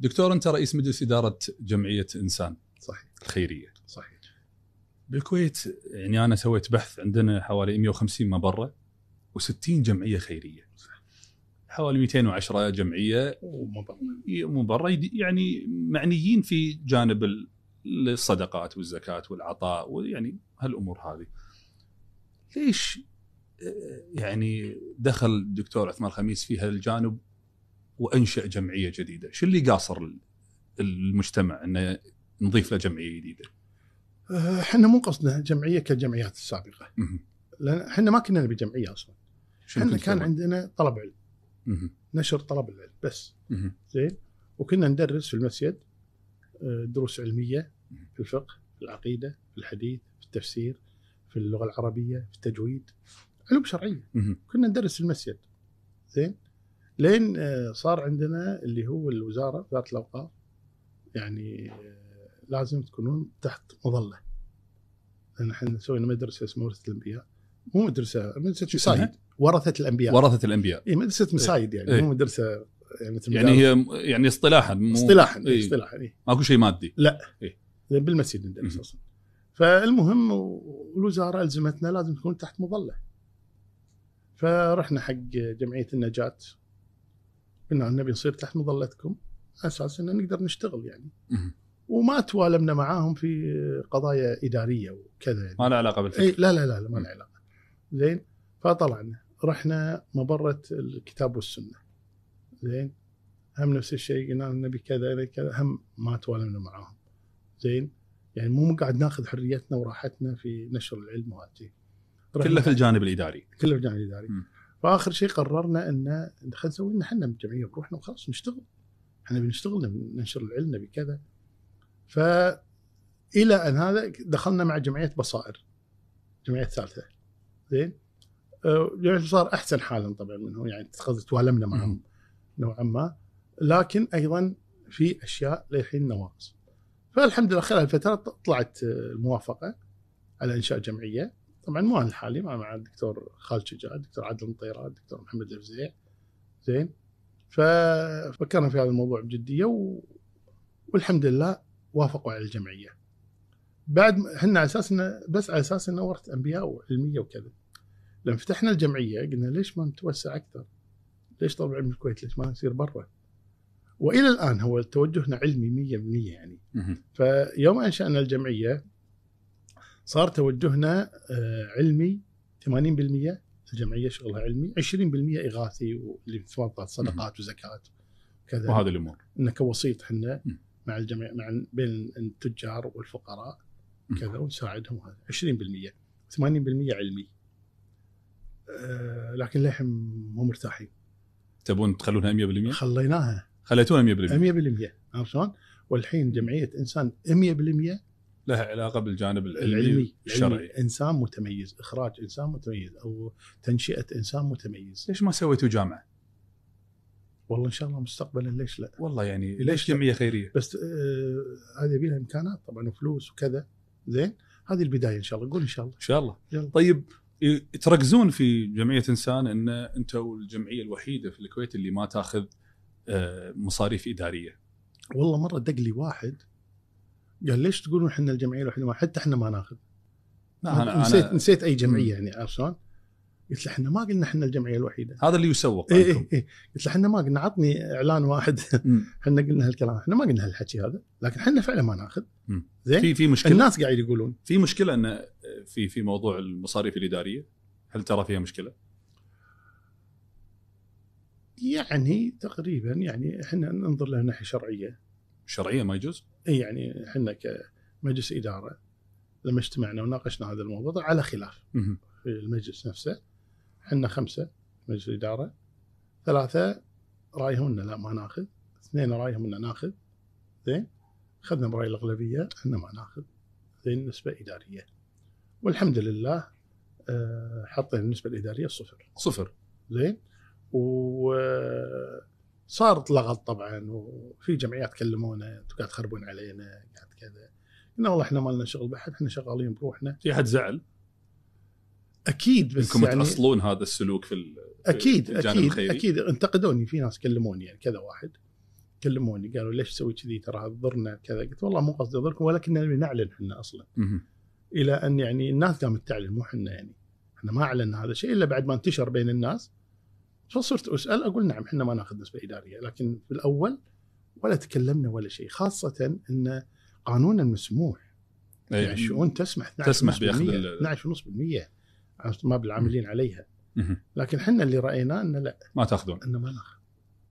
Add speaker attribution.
Speaker 1: دكتور انت رئيس مجلس اداره جمعيه انسان صحيح الخيريه صحيح بالكويت يعني انا سويت بحث عندنا حوالي 150 مبره و60 جمعيه خيريه صحيح. حوالي 210 جمعيه ومبره مبره يعني معنيين في جانب الصدقات والزكاه والعطاء ويعني هالامور هذه ليش آه، يعني دخل الدكتور عثمان الخميس في هالجانب وانشا جمعيه جديده شو اللي قاصر المجتمع انه نضيف له جمعيه جديده
Speaker 2: آه، احنا مو قصدنا جمعيه كالجمعيات السابقه لان احنا ما كنا نبي جمعيه اصلا احنا كان طبعا. عندنا طلب علم مه. نشر طلب العلم بس زين وكنا ندرس في المسجد آه، دروس علميه في الفقه في العقيده في الحديث في التفسير في اللغه العربيه في التجويد علوم شرعيه كنا ندرس في المسجد زين لين آه، صار عندنا اللي هو الوزاره ذات الاوقاف يعني آه، لازم تكونون تحت مظله لان احنا سوينا مدرسه اسمها ورثه الانبياء مو مدرسه مدرسه مسايد ورثه الانبياء ورثه الانبياء اي مدرسه مسايد يعني إيه؟ مو مدرسه يعني مثل يعني هي
Speaker 1: يعني اصطلاحا مو اصطلاحا إيه؟ اصطلاحا إيه؟
Speaker 2: ماكو شيء مادي لا إيه؟ بالمسجد ندرس اصلا فالمهم الوزاره الزمتنا لازم تكون تحت مظله فرحنا حق جمعيه النجاه قلنا نبي نصير تحت مظلتكم على اساس ان نقدر نشتغل يعني. وما توالمنا معاهم في قضايا اداريه وكذا يعني.
Speaker 1: ما له علاقه بالفكر. اي لا لا لا, لا ما له
Speaker 2: علاقه. زين فطلعنا رحنا مبره الكتاب والسنه. زين هم نفس الشيء قلنا نبي كذا كذا هم ما توالمنا معاهم. زين يعني مو قاعد ناخذ حريتنا وراحتنا في نشر العلم وهالشيء. كله في الجانب الاداري. كله في الجانب الاداري. م. فاخر شيء قررنا ان خلينا نسوي لنا احنا الجمعيه بروحنا وخلاص نشتغل احنا بنشتغل ننشر العلم نبي كذا ف الى ان هذا دخلنا مع جمعيه بصائر جمعيه ثالثه زين آه، جمعيه بصائر احسن حالا طبعا منهم يعني توالمنا معهم نوعا ما لكن ايضا في اشياء للحين نواقص فالحمد لله خلال الفتره طلعت الموافقه على انشاء جمعيه طبعا مو انا الحالي مع الدكتور خالد شجاع الدكتور عادل مطيرة الدكتور محمد الفزيع زين ففكرنا في هذا الموضوع بجديه و... والحمد لله وافقوا على الجمعيه بعد احنا على اساس انه بس على اساس انه ورث انبياء وعلميه وكذا لما فتحنا الجمعيه قلنا ليش ما نتوسع اكثر؟ ليش طبعا علم الكويت؟ ليش ما نصير برا؟ والى الان هو توجهنا علمي 100% يعني فيوم انشانا الجمعيه صار توجهنا آه، علمي 80% الجمعيه شغلها علمي 20% اغاثي واللي صدقات وزكاه وكذا وهذه الامور انك كوسيط احنا مع الجميع مع بين التجار والفقراء كذا ونساعدهم هذا 20% 80% علمي أه لكن للحين مو مرتاحين
Speaker 1: تبون تخلونها 100%؟ خليناها خليتوها 100%
Speaker 2: 100% عرفت شلون؟ والحين جمعيه انسان 100%
Speaker 1: لها علاقه بالجانب العلمي, العلمي الشرعي العلمي.
Speaker 2: انسان متميز اخراج انسان متميز او تنشئه انسان متميز ليش ما سويتوا جامعه والله ان شاء الله مستقبلا ليش لا والله يعني
Speaker 1: ليش جمعيه خيريه
Speaker 2: بس آه، هذه آه يبي لها امكانات طبعا وفلوس وكذا زين هذه البدايه ان شاء الله قول ان شاء الله ان شاء الله يلا.
Speaker 1: طيب تركزون في جمعيه انسان ان انتم الجمعيه الوحيده في الكويت اللي ما تاخذ آه، مصاريف اداريه
Speaker 2: والله مره دق لي واحد قال ليش تقولون احنا الجمعيه الوحيده ما حتى احنا ما ناخذ أنا نسيت أنا نسيت اي جمعيه يعني عرفت شلون؟ قلت له احنا ما قلنا احنا الجمعيه الوحيده هذا اللي يسوق اي اي إيه. قلت له احنا ما قلنا عطني اعلان واحد احنا قلنا هالكلام احنا ما قلنا هالحكي هذا لكن احنا فعلا ما ناخذ زين في في مشكله الناس قاعد يقولون
Speaker 1: في مشكله ان في في موضوع المصاريف الاداريه هل ترى فيها مشكله؟
Speaker 2: يعني تقريبا يعني احنا ننظر لها ناحيه شرعيه
Speaker 1: شرعيا ما يجوز؟
Speaker 2: اي يعني احنا كمجلس اداره لما اجتمعنا وناقشنا هذا الموضوع على خلاف مه. في المجلس نفسه احنا خمسه مجلس اداره ثلاثه رايهم انه لا ما ناخذ اثنين رايهم انه ناخذ زين اخذنا براي الاغلبيه ان ما ناخذ زين نسبه اداريه والحمد لله آه، حطينا النسبه الاداريه صفر صفر زين و صارت لغط طبعا وفي جمعيات كلمونا انتم قاعد تخربون علينا قاعد كذا قلنا والله احنا ما لنا شغل بحد احنا شغالين بروحنا في احد زعل؟
Speaker 1: اكيد بس انكم يعني تاصلون هذا السلوك في, ال... في اكيد اكيد الخيري. اكيد
Speaker 2: انتقدوني في ناس كلموني يعني كذا واحد كلموني قالوا ليش تسوي كذي ترى تضرنا كذا قلت والله مو قصدي اضركم نبي نعلن احنا اصلا الى ان يعني الناس قامت تعلن مو احنا يعني احنا ما اعلنا هذا الشيء الا بعد ما انتشر بين الناس فصرت اسال اقول نعم احنا ما ناخذ نسبه اداريه لكن في الاول ولا تكلمنا ولا شيء خاصه ان قانونا مسموح إيه. يعني الشؤون تسمح 12 تسمح باخذ 12.5% ما بالعاملين عليها لكن احنا اللي رايناه انه لا ما تاخذون ان ما ناخذ